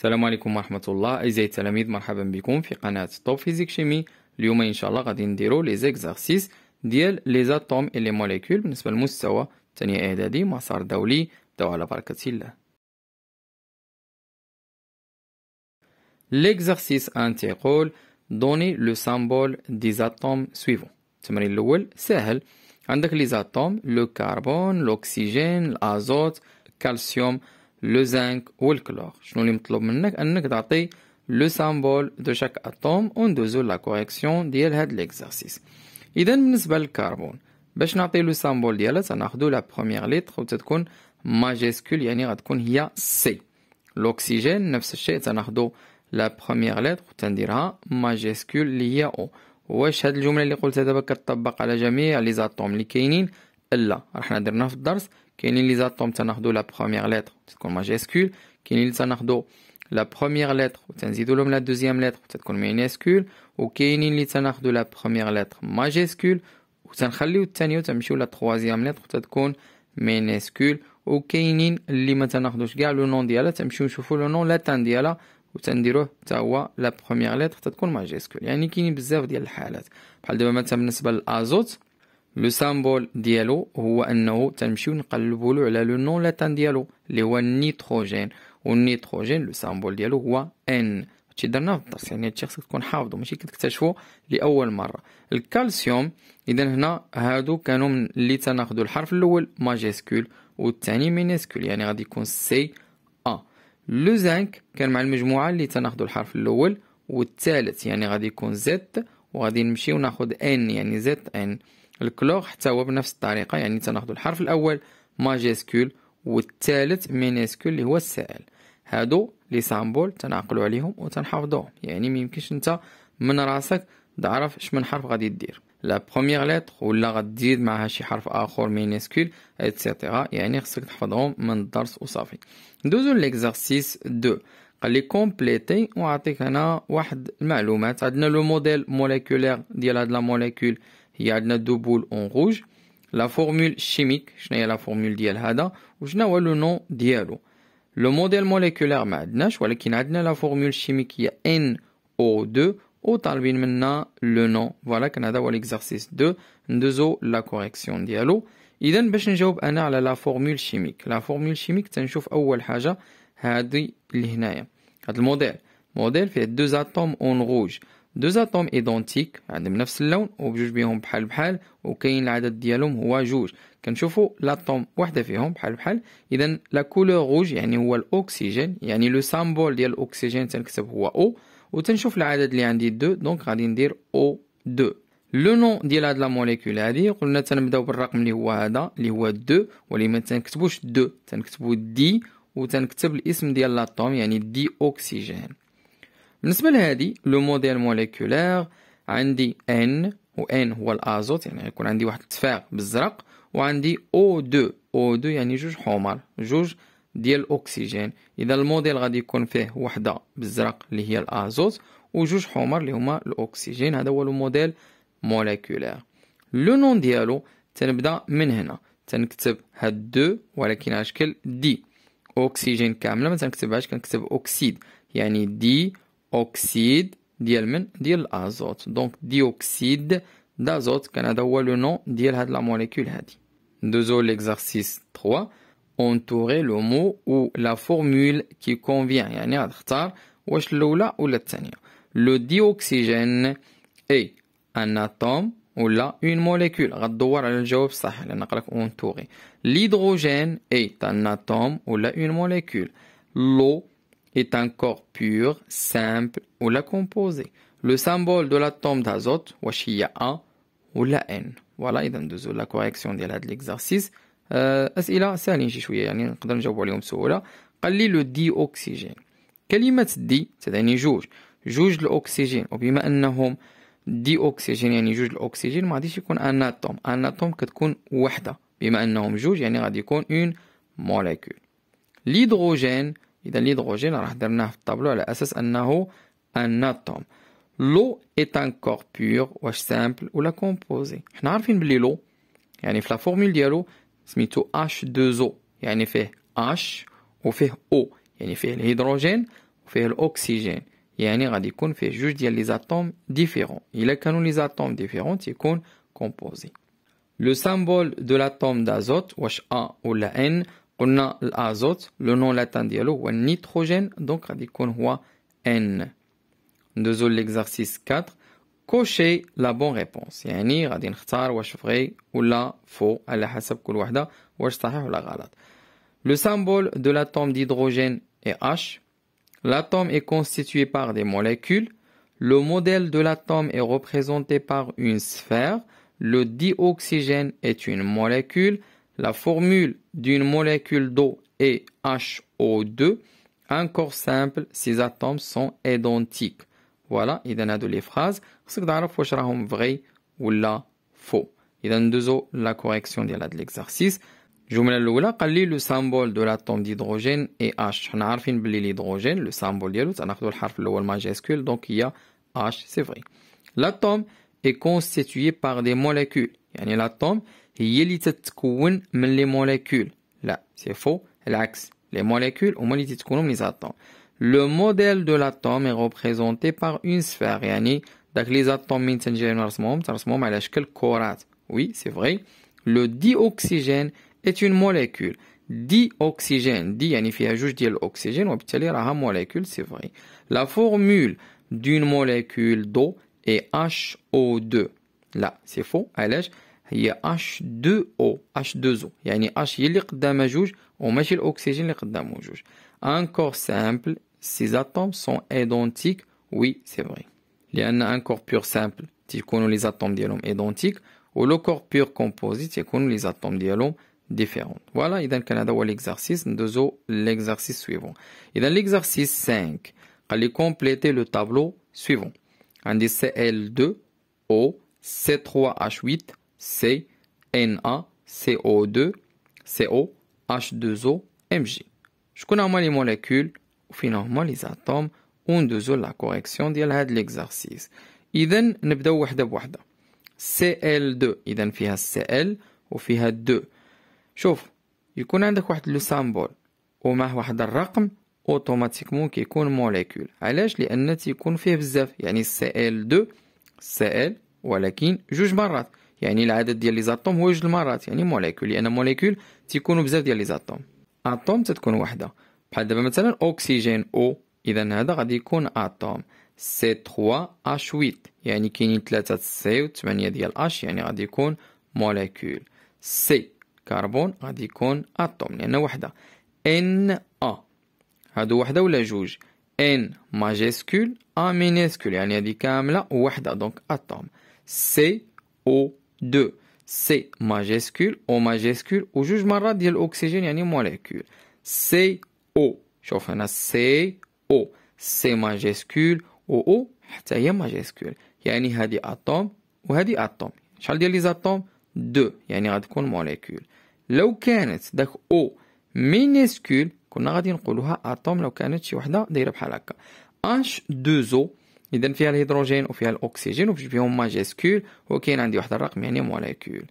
السلام عليكم ورحمة الله أعزائي التلاميذ مرحبا بكم في قناة توب فيزيك شيمي اليوم إن شاء الله غادي نديرو لي زيكزارسيس ديال لي زاتوم اي لي موليكول بالنسبة للمستوى الثاني إعدادي مسار دولي دو على بركة الله ليكزارسيس أن تيقول دوني لو سامبول دي زاتوم سويفون التمرين الأول ساهل عندك لي زاتوم لو كربون لوكسيجين الأزوت كالسيوم لو زانك والكلور شنو اللي مطلوب منك انك تعطي لو سامبول دو شاك اتوم وندوزو لا كوريكسيون ديال هاد ليكزارسيس اذا بالنسبه للكربون باش نعطي لو سامبول ديالها تناخدو لا بروميير ليتر وتتكون ماجيسكول يعني غتكون هي سي الاكسجين نفس الشيء تناخدو لا بروميير ليتر وتنديرها ماجيسكول اللي هي او واش هاد الجمله اللي قلتها دابا كتطبق على جميع لي زاتوم اللي كاينين لا راه حنا درناه في الدرس كاينين لي زاتوم تناخدو لا بروميير ليتر تكون ماجيسكول كاينين اللي تناخدو لا بروميير ليتر وتنزيدو لهم لا دوزيام ليتر تتكون مينيسكول وكاينين اللي تناخدو لا بروميير ليتر ماجيسكول وتنخليو الثانيه وتمشيو لا تروازيام ليتر وتتكون مينيسكول وكاينين اللي ما تناخدوش كاع لو نون ديالها تمشيو نشوفو لو نون لاتان ديالها وتنديروه حتى هو لا بروميير ليتر تتكون ماجيسكول يعني كاينين بزاف ديال الحالات بحال دابا مثلا بالنسبه للازوت لو سامبول ديالو هو انه تنمشيو نقلبوا له على لو نون لاتان ديالو اللي هو النيتروجين والنيتروجين لو سامبول ديالو هو ان هادشي درنا في الدرس يعني هادشي خصك تكون حافظو ماشي كتكتشفو لاول مره الكالسيوم اذا هنا هادو كانوا من اللي تناخدو الحرف الاول ماجيسكول والثاني مينيسكول يعني غادي يكون سي ا لو زانك كان مع المجموعه اللي تناخدو الحرف الاول والثالث يعني غادي يكون زد وغادي نمشيو ناخد ان يعني زد ان الكلور حتى هو بنفس الطريقه يعني تناخذ الحرف الاول ماجيسكول والثالث مينيسكول اللي هو السائل هادو لي سامبول تنعقلوا عليهم وتنحفظوهم يعني ميمكنش نتا من راسك تعرف شمن حرف غادي دير لا بروميير ليتر ولا غتزيد معها شي حرف اخر مينيسكول ايتترا يعني خصك تحفظهم من الدرس وصافي ندوزو ليكزارسيس 2 قال لي كومبليتي وعطيك هنا واحد المعلومات عندنا لو موديل موليكولير ديال هاد لا موليكول هي عندنا دو بول اون روج لا فورمول شيميك شنو هي لا فورمول ديال هذا وشنو هو لو نون ديالو لو موديل موليكولار ما عندناش ولكن عندنا لا فورمول شيميك هي ان او 2 وطالبين منا لو نون فوالا كان هذا هو ليكزارسيس 2 ندوزو لا كوريكسيون ديالو اذا باش نجاوب انا على لا فورمول شيميك لا فورمول شيميك تنشوف اول حاجه هادي اللي هنايا هاد الموديل موديل فيه دو اتوم اون روج دوز اتوم ايدونتيك عندهم نفس اللون وبجوج بيهم بحال بحال وكاين العدد ديالهم هو جوج كنشوفوا لاتوم وحده فيهم بحال بحال اذا لا كولور روج يعني هو الاكسجين يعني لو سامبول ديال الاكسجين تنكتب هو او وتنشوف العدد اللي عندي دو دونك غادي ندير او دو لو نون ديال هاد لا موليكول هادي قلنا تنبداو بالرقم اللي هو هذا اللي هو دو ولي ما تنكتبوش دو تنكتبو دي وتنكتب الاسم ديال لاتوم يعني دي اوكسجين بالنسبة لهذه لو موديل موليكولار عندي N و N هو الأزوت يعني يكون عندي واحد التفاق بالزرق وعندي O2 O2 يعني جوج حمر جوج ديال الأكسجين إذا الموديل غادي يكون فيه وحدة بالزرق اللي هي الأزوت وجوج حمر اللي هما الأكسجين هذا هو موديل موليكولار لو نون ديالو تنبدا من هنا تنكتب هاد دو ولكن على شكل دي اوكسجين كاملة ما تنكتبهاش كنكتب اوكسيد يعني دي Oxyde, dièlmen, dial Donc, dioxyde d'azote, Canada, ou le nom, de la molécule. Deux autres, l'exercice 3, entourer le mot ou la formule qui convient. Il y a ou Le dioxygène est un atome ou la une molécule. On va L'hydrogène est un atome ou la une molécule. L'eau est un corps pur, simple ou la composé. Le symbole de l'atome d'azote, وشيا A ou la N. Voilà, إذا ندوزو لا كوريكسيون ديال هاد ليكزارسيس. أسئلة ساهلين شي شوية يعني نقدر نجاوب عليهم بسهولة. قال لي لو دي أوكسيجين. كلمة دي تعني جوج. جوج الأكسجين وبما أنهم دي أكسجين يعني جوج الأكسجين ما غاديش يكون أن أتوم أن أتوم كتكون وحدة بما أنهم جوج يعني غادي يكون اون موليكول. ليدروجين Et dans l'hydrogène, on a un atome. L'eau est un corps pur, simple ou composé. On a que l'eau, la formule de l'eau, H2O. Il y un effet H, ou O. Il y effet l'hydrogène, ou fait l'oxygène. Il y a un les atomes différents. Il y a les atomes différents, ils sont Le symbole de l'atome d'azote, A ou la N. On a l'azote, le nom latin de ou nitrogène, donc on N. Deuxième exercice Cochez la bonne réponse. a ou faux. Le symbole de l'atome d'hydrogène est H. L'atome est constitué par des molécules. Le modèle de l'atome est représenté par une sphère. Le dioxygène est une molécule. La formule d'une molécule d'eau est HO2. Encore simple, ces atomes sont identiques. Voilà, il y a deux les phrases. dans ou Il y a deux autres, la correction de l'exercice. Je vous là, le symbole de l'atome d'hydrogène est H. On a un l'hydrogène, le symbole de l'hydrogène, on a majuscule, donc il y a H, c'est vrai. L'atome est constitué par des molécules. Il y a l'atome. Il y a qui les molécules Là, c'est faux. L'axe. Les molécules, On elles se trouvent dans les atomes Le modèle de l'atome est représenté par une sphère. cest à les atomes, sont on l'a vu, sont des corps. Oui, c'est vrai. Le dioxygène est une molécule. Dioxygène. D, il à dire juste faut ajouter de l'oxygène molécule. C'est vrai. La formule d'une molécule d'eau est HO2. Là, c'est faux. C'est il y a H2O, H2O. Il y a un qui est dans mes juges, et l'oxygène est dans Un corps simple, ces atomes sont identiques. Oui, c'est vrai. Il y a un corps pur simple, qui est les atomes identiques, ou le corps pur composite, qui est les atomes différents. Voilà, et dans le Canada, l'exercice a l'exercice suivant. Et dans l'exercice 5, allez compléter le tableau suivant. On dit CL2O, C3H8. C, N A C O 2 C O h 2 o M Mg. شكون هما لي موليكول وفين هما لي زاتوم وندوزو لا كوريكسيون ديال هاد ليكزارسيس اذا نبداو وحده بوحده Cl2 اذا فيها Cl وفيها 2 شوف يكون عندك واحد لو سامبول ومعه واحد الرقم اوتوماتيكمون كيكون موليكول علاش لان تيكون فيه بزاف يعني سي ال 2 سي ال ولكن جوج مرات يعني العدد ديال لي زاتوم هو جوج المرات يعني موليكول لان يعني موليكول تيكونوا بزاف ديال لي زاتوم اتوم تتكون وحده بحال دابا مثلا اوكسجين او اذا هذا غادي يكون اتوم سي 3 اش 8 يعني كاينين 3 سي و 8 ديال اش يعني غادي يكون موليكول سي كربون غادي يكون اتوم لان وحده ان ا هادو وحده ولا جوج ان ماجيسكول ا مينيسكول يعني هذه كامله وحده دونك اتوم سي او دو سي ماجيسكول او ماجيسكول وجوج مرات ديال الاكسجين يعني موليكول سي او شوف هنا سي او سي ماجيسكول او او حتى هي ماجيسكول يعني هادي اتوم وهادي اتوم شحال ديال لي زاتوم دو يعني غتكون موليكول لو كانت داك او مينيسكول كنا غادي نقولوها اتوم لو كانت شي وحده دايره بحال هكا اش 2 او اذا فيها الهيدروجين وفيها الاكسجين وبجوج فيهم ماجيسكول وكاين عندي واحد الرقم يعني موليكول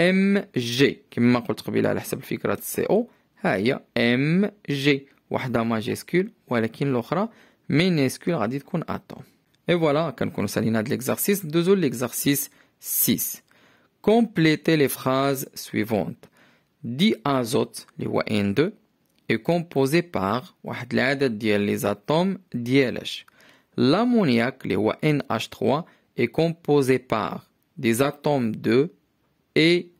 ام جي كما قلت قبيله على حسب الفكره السي او ها هي ام جي وحده ماجيسكول ولكن الاخرى مينيسكول غادي تكون اتوم اي فوالا كنكونو سالينا هاد ليكزارسيس ندوزو ليكزارسيس 6 كومبليتي لي فراز سويفونت دي ازوت اللي هو ان 2 اي كومبوزي باغ واحد العدد ديال لي زاتوم ديالاش L'ammoniac, le NH3, est composé par des atomes 2 et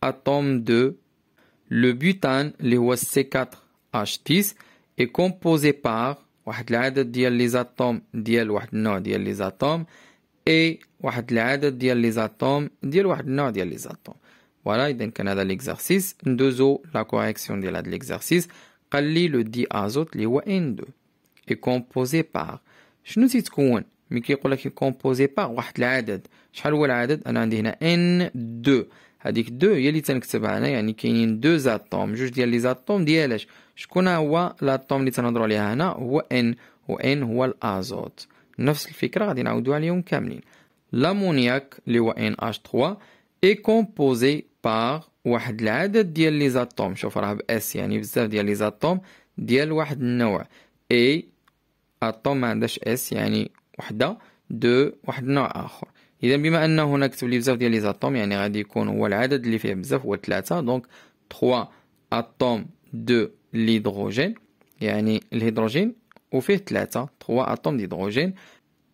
atomes 2. Le butane, le C4H10, est composé par les atomes les atomes et les atomes les atomes. Voilà, donc a l'exercice. Deux eaux, la correction de l'exercice. le diazote, les N2, est composé par شنو تيتكون مي كيقول لك كومبوزي باغ واحد العدد شحال هو العدد انا عندي هنا ان دو هذيك دو هي اللي تنكتبها هنا يعني كاينين دو زاتوم جوج ديال لي زاتوم ديالاش شكون هو لاتوم اللي تنهضروا عليها هنا هو ان و ان هو الازوت نفس الفكره غادي نعاودوها عليهم كاملين لامونياك اللي هو ان اش 3 اي كومبوزي باغ واحد العدد ديال لي زاتوم شوف راه باس يعني بزاف ديال لي زاتوم ديال واحد النوع اي الطون ما عندهاش اس يعني وحده دو واحد النوع اخر اذا بما ان هناك كتب لي بزاف ديال لي زاتوم يعني غادي يكون هو العدد اللي فيه بزاف هو 3 دونك 3 اتوم دو ليدروجين يعني الهيدروجين وفيه 3 3 اتوم ديدروجين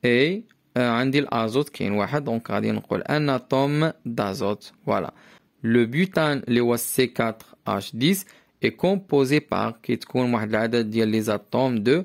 اي آه عندي الازوت كاين واحد دونك غادي نقول ان اتوم دازوت فوالا لو بوتان اللي هو سي 4 اش 10 اي كومبوزي بار كي تكون واحد العدد ديال لي زاتوم دو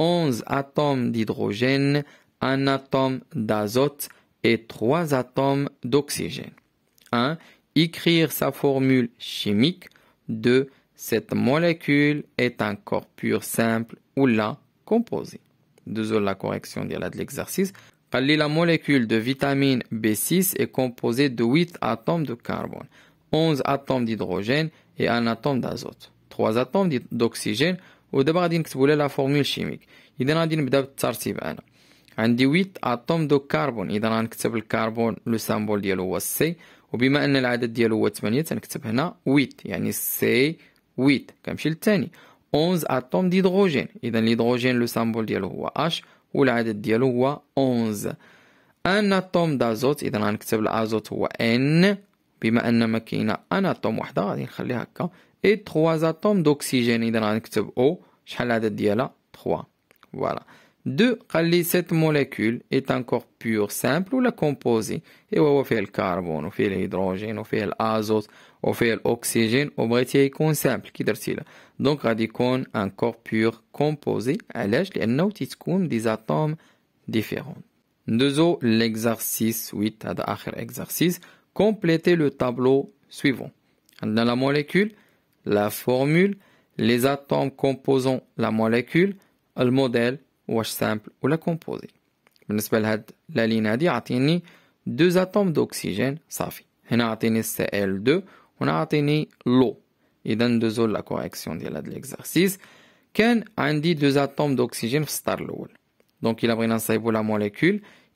11 atomes d'hydrogène, un atome d'azote et 3 atomes d'oxygène. 1. Écrire sa formule chimique. 2. Cette molécule est un corps pur simple ou la composé. Désolé la correction de l'exercice. La molécule de vitamine B6 est composée de 8 atomes de carbone, 11 atomes d'hydrogène et 1 atome d'azote. 3 atomes d'oxygène ودابا غادي نكتبوا لها لا فورمول شيميك اذا غادي نبدا بالترتيب انا عندي 8 اتوم دو كربون اذا غنكتب الكربون لو سامبول ديالو هو سي وبما ان العدد ديالو هو 8 تنكتب هنا 8 يعني سي 8 كنمشي للثاني 11 اتوم ديدروجين اذا الهيدروجين لو سامبول ديالو هو اش والعدد ديالو هو 11 ان اتوم دازوت اذا غنكتب الازوت هو ان بما ان ما كاينه اناتوم اتوم وحده غادي نخليها هكا اي 3 اتوم دوكسيجين اذا غنكتب او شحال العدد ديالها 3 فوالا دو قال لي سيت موليكول ايت ان كور بيور سامبل ولا كومبوزي ايوا هو فيه الكربون وفيه الهيدروجين وفيه الازوت وفيه الاكسجين وبغيتيه يكون سامبل كي درتي له دونك غادي يكون ان كور بيور كومبوزي علاش لانه تتكون دي زاتوم ديفيرون ندوزو ليكزارسيس 8 هذا اخر اكزارسيس Complétez le tableau suivant. Dans la molécule, la formule, les atomes composant la molécule, le modèle, le simple ou la composée. La ligne لا ligne هادي deux atomes d'oxygène ça on a le Cl2 a atteint l'eau. deux ندوزو la correction de l'exercice l'exercice. a dit deux atomes d'oxygène star Donc il a بغينا نصايبو la molécule.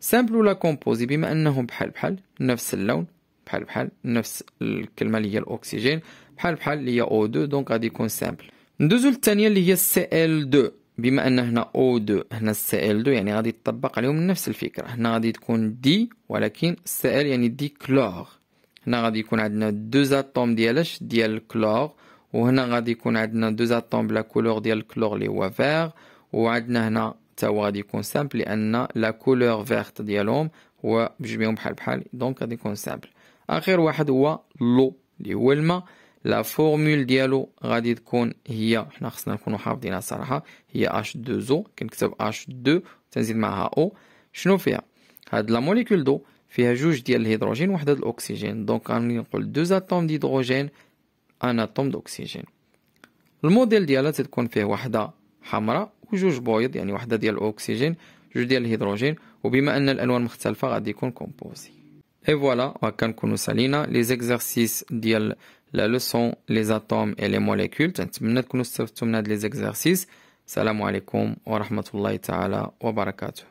سامبل ولا كومبوزي بما انهم بحال بحال نفس اللون بحال بحال نفس الكلمه اللي هي الاكسجين بحال بحال اللي هي او 2 دونك غادي يكون سامبل ندوزو للثانيه اللي هي سي ال 2 بما ان هنا او 2 هنا سي ال 2 يعني غادي يطبق عليهم نفس الفكره هنا غادي تكون دي ولكن سي ال يعني دي كلور هنا غادي يكون عندنا دو اتوم ديالاش ديال الكلور وهنا غادي يكون عندنا دو اتوم بلا كولور ديال الكلور اللي هو فيغ وعندنا هنا حتى هو غادي يكون سامبل لان لا كولور فيرت ديالهم هو بجميعهم بحال بحال دونك غادي يكون سامبل اخر واحد هو لو اللي هو الماء لا فورمول ديالو غادي تكون هي حنا خصنا نكونوا حافظينها صراحه هي H2O كنكتب H2 تنزيد معها O شنو فيها هاد لا موليكول دو فيها جوج ديال الهيدروجين وحده الاكسجين دونك غادي نقول دوز اتوم ديدروجين ان اتوم دوكسجين الموديل ديالها تتكون فيه وحده حمراء وجوج بويض يعني وحده ديال الاكسجين جوج ديال الهيدروجين وبما ان الالوان مختلفه غادي يكون كومبوزي اي فوالا وهكا نكونوا سالينا لي زيكزارسيس ديال لا لوسون لي زاتوم اي لي موليكول تنتمنى تكونوا استفدتوا من هاد لي زيكزارسيس السلام عليكم ورحمه الله تعالى وبركاته